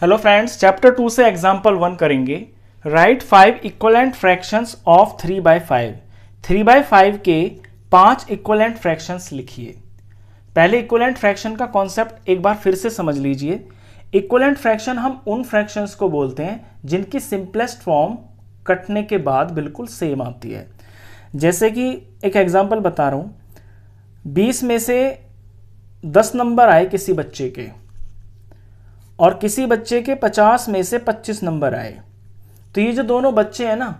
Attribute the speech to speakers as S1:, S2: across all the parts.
S1: hello friends chapter two से example one करेंगे right five equivalent fractions of three by five three by five के पांच equivalent fractions लिखिए पहले equivalent fraction का कॉन्सेप्ट एक बार फिर से समझ लीजिए इक्वलेंट फ्रैक्शन हम उन फ्रैक्शंस को बोलते हैं जिनकी सिंपलेस्ट फॉर्म कटने के बाद बिल्कुल सेम आती है जैसे कि एक एग्जाम्पल बता रहा हूँ बीस में से दस नंबर आए किसी बच्चे के और किसी बच्चे के पचास में से पच्चीस नंबर आए तो ये जो दोनों बच्चे हैं ना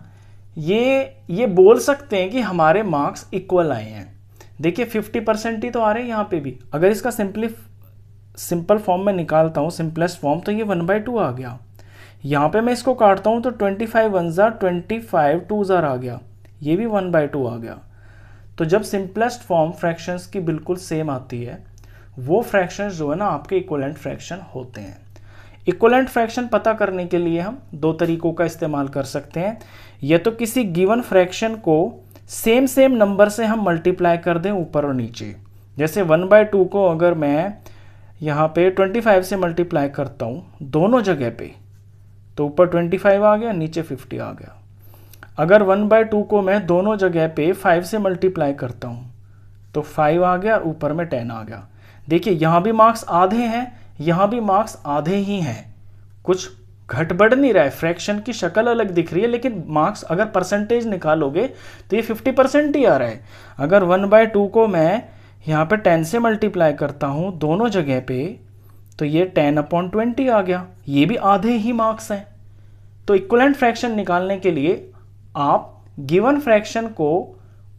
S1: ये ये बोल सकते हैं कि हमारे मार्क्स इक्वल आए हैं देखिए फिफ्टी परसेंट ही तो आ रहे हैं यहाँ पे भी अगर इसका सिंपली सिंपल फॉर्म में निकालता हूँ सिंपलेस्ट फॉर्म तो ये वन बाई टू आ गया यहाँ पे मैं इसको काटता हूँ तो ट्वेंटी फाइव वन ज़ार ट्वेंटी फाइव टू ज़ार आ गया ये भी वन बाई टू आ गया तो जब सिंपलेस्ट फॉर्म फ्रैक्शंस की बिल्कुल सेम आती है वो फ्रैक्शंस जो है ना आपके इक्वलेंट फ्रैक्शन होते हैं इक्वलेंट फ्रैक्शन पता करने के लिए हम दो तरीकों का इस्तेमाल कर सकते हैं या तो किसी गिवन फ्रैक्शन को सेम सेम नंबर से हम मल्टीप्लाई कर दें ऊपर और नीचे जैसे वन बाय टू को अगर मैं यहाँ पे ट्वेंटी फाइव से मल्टीप्लाई करता हूँ दोनों जगह पे तो ऊपर ट्वेंटी फाइव आ गया नीचे फिफ्टी आ गया अगर वन बाय टू को मैं दोनों जगह पे फाइव से मल्टीप्लाई करता हूँ तो फाइव आ गया और ऊपर में टेन आ गया देखिए यहाँ भी मार्क्स आधे हैं यहाँ भी मार्क्स आधे ही हैं कुछ घट बढ़ नहीं रहा है फ्रैक्शन की शक्ल अलग दिख रही है लेकिन मार्क्स अगर परसेंटेज निकालोगे तो ये फिफ्टी परसेंट ही आ रहा है अगर वन बाय टू को मैं यहाँ पे टेन से मल्टीप्लाई करता हूँ दोनों जगह पे तो ये टेन अपॉन ट्वेंटी आ गया ये भी आधे ही मार्क्स हैं तो इक्वलेंट फ्रैक्शन निकालने के लिए आप गिवन फ्रैक्शन को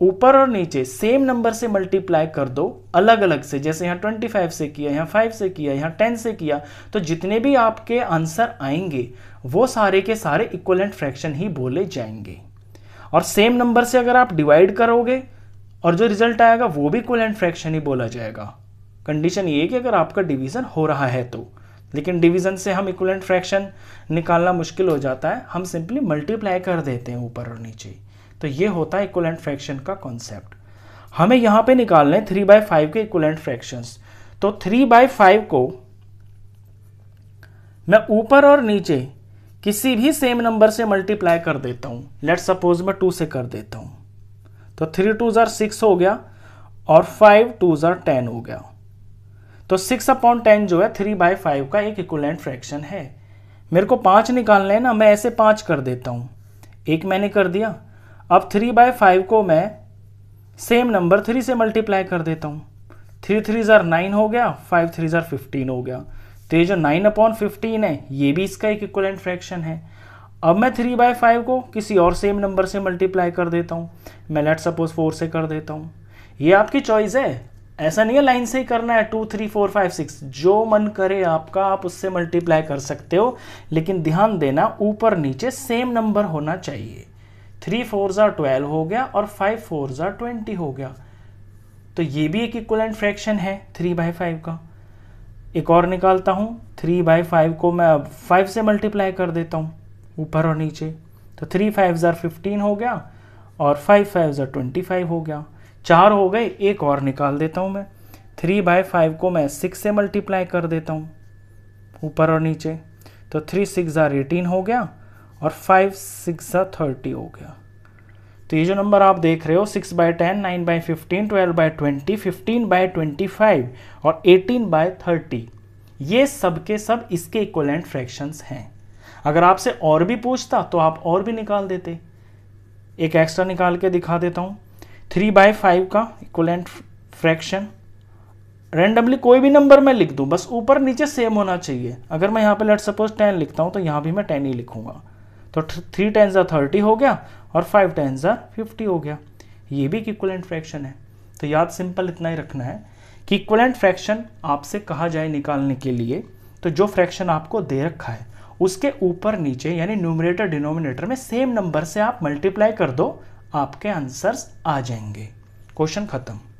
S1: ऊपर और नीचे सेम नंबर से मल्टीप्लाई कर दो अलग अलग से जैसे यहाँ 25 से किया यहाँ 5 से किया यहाँ 10 से किया तो जितने भी आपके आंसर आएंगे वो सारे के सारे इक्वलेंट फ्रैक्शन ही बोले जाएंगे और सेम नंबर से अगर आप डिवाइड करोगे और जो रिजल्ट आएगा वो भी इक्वलेंट फ्रैक्शन ही बोला जाएगा कंडीशन ये है कि अगर आपका डिविजन हो रहा है तो लेकिन डिवीज़न से हम इक्वलेंट फ्रैक्शन निकालना मुश्किल हो जाता है हम सिंपली मल्टीप्लाई कर देते हैं ऊपर और नीचे तो ये होता है इक्वलेंट फ्रैक्शन का कॉन्सेप्ट हमें यहाँ पे निकालना है थ्री बाय फाइव के इक्वलेंट फ्रैक्शन तो थ्री बाय फाइव को मैं ऊपर और नीचे किसी भी सेम नंबर से मल्टीप्लाई कर देता हूँ लेट सपोज मैं टू से कर देता हूँ तो थ्री टू ज़ार सिक्स हो गया और फाइव टू ज़ार टेन हो गया तो सिक्स अपॉन टेन जो है थ्री बाय फाइव का एक इक्वलेंट फ्रैक्शन है मेरे को पाँच निकालना है ना मैं ऐसे पाँच कर देता हूँ एक मैंने कर दिया अब थ्री बाय फाइव को मैं सेम नंबर थ्री से मल्टीप्लाई कर देता हूँ थ्री थ्री ज़ार नाइन हो गया फाइव थ्री ज़ार फिफ्टीन हो गया तो ये जो नाइन अपॉन फिफ्टीन है ये भी इसका एक इक्वलेंट फ्रैक्शन है अब मैं थ्री बाय फाइव को किसी और सेम नंबर से मल्टीप्लाई कर देता हूँ मैं लेट सपोज फोर से कर देता हूँ ये आपकी चॉइस है ऐसा नहीं है लाइन से ही करना है two three four five six जो मन करे आपका आप उससे मल्टीप्लाई कर सकते हो लेकिन ध्यान देना ऊपर नीचे सेम नंबर होना चाहिए थ्री फोर ज़ा ट्वेल्व हो गया और फाइव फोर ज़ा ट्वेंटी हो गया तो ये भी एक इक्वलेंट फ्रैक्शन है थ्री बाई फाइव का एक और निकालता हूँ थ्री बाई फाइव को मैं अब फाइव से मल्टीप्लाई कर देता हूँ ऊपर और नीचे तो थ्री फाइव ज़ार फिफ्टीन हो गया और फाइव फाइव ज़ार ट्वेंटी फाइव हो गया चार हो गए एक और निकाल देता हूँ मैं थ्री बाई फाइव को मैं सिक्स से मल्टीप्लाई कर देता हूँ ऊपर और नीचे तो थ्री सिक्स ज़ार एटीन हो गया और फाइव सिक्स थर्टी हो गया तो ये जो नंबर आप देख रहे हो six by ten nine by fifteen twelve by twenty fifteen by twenty five और एटीन बाय थर्टी ये सब के सब इसके इक्वलेंट फ्रैक्शंस हैं अगर आपसे और भी पूछता तो आप और भी निकाल देते एक एक्स्ट्रा निकाल के दिखा देता हूँ थ्री बाय फाइव का इक्वलेंट फ्रैक्शन रेंडमली कोई भी नंबर मैं लिख दूँ बस ऊपर नीचे सेम होना चाहिए अगर मैं यहाँ पे लेट सपोज टेन लिखता हूँ तो यहाँ भी मैं टेन ही लिखूँगा तो थ्री टेन ज़ा थर्टी हो गया और फाइव टेन ज़ा फिफ्टी हो गया ये भी इक्वलेंट फ्रैक्शन है तो याद सिंपल इतना ही रखना है कि इक्वलेंट फ्रैक्शन आपसे कहा जाए निकालने के लिए तो जो फ्रैक्शन आपको दे रखा है उसके ऊपर नीचे यानी न्यूमरेटर डिनोमिनेटर में सेम नंबर से आप मल्टीप्लाई कर दो आपके आंसर्स आ जाएंगे क्वेश्चन खत्म